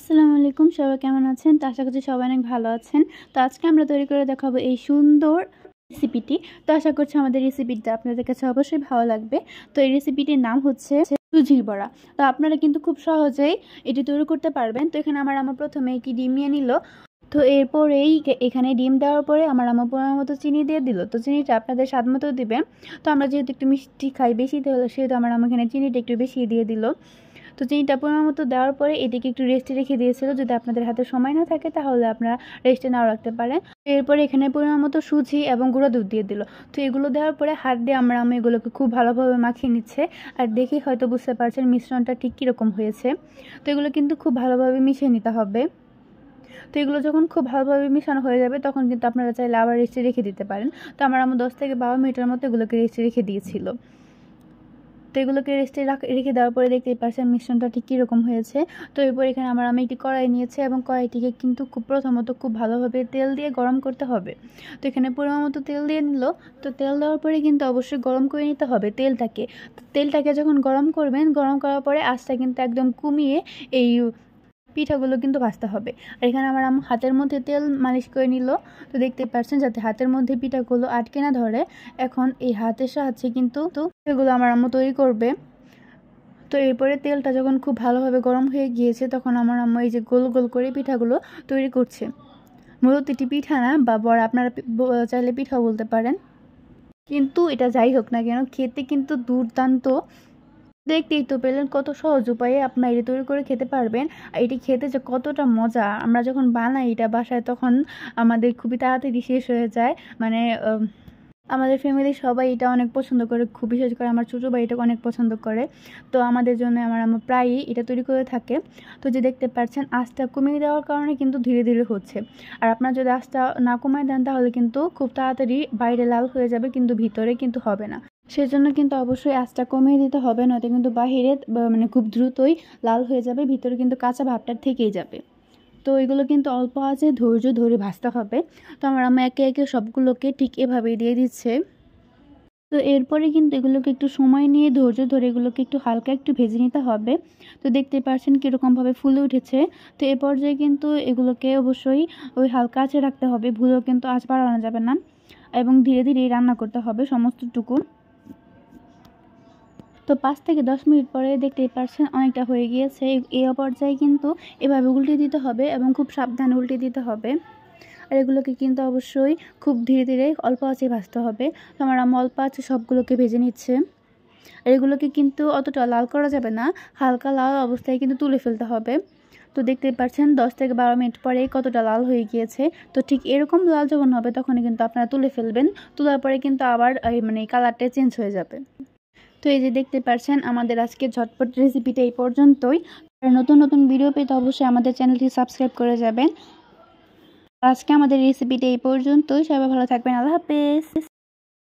আসসালামু আলাইকুম সবাই কেমন আছেন তো আশা করছি সবাই অনেক ভালো আছেন তো আজকে আমরা তৈরি করে দেখাবো এই সুন্দর রেসিপিটি তো আশা করছি আমাদের রেসিপিটা আপনাদের কাছে অবশ্যই ভালো লাগবে তো এই রেসিপিটির নাম হচ্ছে সুজির বড়া তো আপনারা কিন্তু খুব সহজেই এটি তৈরি করতে পারবেন তো এখানে আমার আমার প্রথমে কি ডিম নিয়ে নিল তো এরপরেই এখানে ডিম দেওয়ার পরে আমার আম্মা পরিমাণ মতো চিনি দিয়ে দিল তো চিনিটা আপনাদের স্বাদ মতো দেবেন তো আমরা যেহেতু একটু মিষ্টি খাই বেশি সেহেতু আমার আম্মা এখানে চিনিটা একটু বেশি দিয়ে দিল তো চিনিটা পরিমাণ মতো দেওয়ার পরে এটিকে একটু রেস্টে রেখে দিয়েছিল যদি আপনাদের হাতে সময় না থাকে তাহলে আপনারা রেস্টে নাও রাখতে পারেন এরপরে এখানে পরিমাণ মতো সুজি এবং গুঁড়ো দুধ দিয়ে দিল তো এগুলো দেওয়ার পরে হাত দিয়ে আমরা আমি এগুলোকে খুব ভালোভাবে মাখিয়ে নিচ্ছে আর দেখি হয়তো বুঝতে পারছেন মিশ্রণটা ঠিক কীরকম হয়েছে তো এগুলো কিন্তু খুব ভালোভাবে মিশিয়ে নিতে হবে তো এগুলো যখন খুব ভালোভাবে মিশানো হয়ে যাবে তখন কিন্তু আপনারা চাইলে আবার রেস্টে রেখে দিতে পারেন তো আমার আমার দশ থেকে বারো মিনিটের মতো এগুলোকে রেস্টে রেখে দিয়েছিল তো এগুলোকে রেস্টে রেখে দেওয়ার পরে দেখতেই পারছেন মিশ্রণটা ঠিক কীরকম হয়েছে তো এরপর এখানে আমার আমি একটি কড়াই নিয়েছি এবং কড়াইটিকে কিন্তু খুব প্রথমত খুব ভালোভাবে তেল দিয়ে গরম করতে হবে তো এখানে পরিমাণ মতো তেল দিয়ে নিল তো তেল দেওয়ার পরে কিন্তু অবশ্যই গরম করে নিতে হবে তেলটাকে তো তেলটাকে যখন গরম করবেন গরম করার পরে আঁচটা কিন্তু একদম কমিয়ে এই পিঠাগুলো কিন্তু ভাজতে হবে আর এখানে আমার আম হাতের মধ্যে তেল মালিশ করে নিল তো দেখতে পারছেন যাতে হাতের মধ্যে পিঠাগুলো আটকে না ধরে এখন এই হাতের সাহায্যে কিন্তু তো এগুলো আমার আম্মু তৈরি করবে তো এরপরে তেলটা যখন খুব ভালোভাবে গরম হয়ে গিয়েছে তখন আমার আম্মু এই যে গোল গোল করে পিঠাগুলো তৈরি করছে মূলত এটি পিঠা না বা বড় আপনারা চাইলে পিঠা বলতে পারেন কিন্তু এটা যাই হোক না কেন খেতে কিন্তু দুর্দান্ত দেখতেই তো পেলেন কত সহজ উপায়ে আপনার এটি তৈরি করে খেতে পারবেন আর এটি খেতে যে কতটা মজা আমরা যখন বানাই এটা বাসায় তখন আমাদের খুবই তাড়াতাড়ি শেষ হয়ে যায় মানে আমাদের ফ্যামিলির সবাই এটা অনেক পছন্দ করে খুব বিশেষ করে আমার ছোটো ভাই এটাকে অনেক পছন্দ করে তো আমাদের জন্য আমার আমার প্রায়ই এটা তৈরি করে থাকে তো যে দেখতে পাচ্ছেন আঁচটা কমিয়ে দেওয়ার কারণে কিন্তু ধীরে ধীরে হচ্ছে আর আপনার যদি আঁচটা না কমায় দেন তাহলে কিন্তু খুব তাড়াতাড়ি বাইরে লাল হয়ে যাবে কিন্তু ভিতরে কিন্তু হবে না সেই জন্য কিন্তু অবশ্যই আঁচটা কমিয়ে দিতে হবে নয়তো কিন্তু বাহিরে মানে খুব দ্রুতই লাল হয়ে যাবে ভিতরে কিন্তু কাঁচা ভাবটা থেকেই যাবে তো এগুলো কিন্তু অল্প আছে ধৈর্য ধরে ভাজতে হবে তো আমার আমার একে একে সবগুলোকে ঠিক এভাবেই দিয়ে দিচ্ছে তো এরপরে কিন্তু এগুলোকে একটু সময় নিয়ে ধৈর্য ধরে এগুলোকে একটু হালকা একটু ভেজে নিতে হবে তো দেখতে পাচ্ছেন কীরকমভাবে ফুলে উঠেছে তো এ পর্যায়ে কিন্তু এগুলোকে অবশ্যই ওই হালকা আঁচে রাখতে হবে ভুলেও কিন্তু আঁচ বাড়ানো যাবে না এবং ধীরে ধীরে রান্না করতে হবে সমস্তটুকু তো পাঁচ থেকে দশ মিনিট পরে দেখতেই পারছেন অনেকটা হয়ে গিয়েছে এই পর্যায়ে কিন্তু এভাবে উল্টে দিতে হবে এবং খুব সাবধানে উল্টে দিতে হবে আর এগুলোকে কিন্তু অবশ্যই খুব ধীরে ধীরে অল্প আঁচে ভাজতে হবে তো আমার আম অল্প আছে সবগুলোকে ভেজে নিচ্ছে আর এগুলোকে কিন্তু অতটা লাল করা যাবে না হালকা লাল অবস্থায় কিন্তু তুলে ফেলতে হবে তো দেখতে পাচ্ছেন দশ থেকে বারো মিনিট পরে কতটা লাল হয়ে গিয়েছে তো ঠিক এরকম লাল যখন হবে তখনই কিন্তু আপনারা তুলে ফেলবেন তোলার পরে কিন্তু আবার মানে কালারটা চেঞ্জ হয়ে যাবে তো এই যে দেখতে পাচ্ছেন আমাদের আজকে ঝটপট রেসিপিটা এই পর্যন্তই নতুন নতুন ভিডিও পেতে অবশ্যই আমাদের চ্যানেলটি সাবস্ক্রাইব করে যাবেন আজকে আমাদের রেসিপিটা এই পর্যন্তই সবাই ভালো থাকবেন আল্লাহ হাফেজ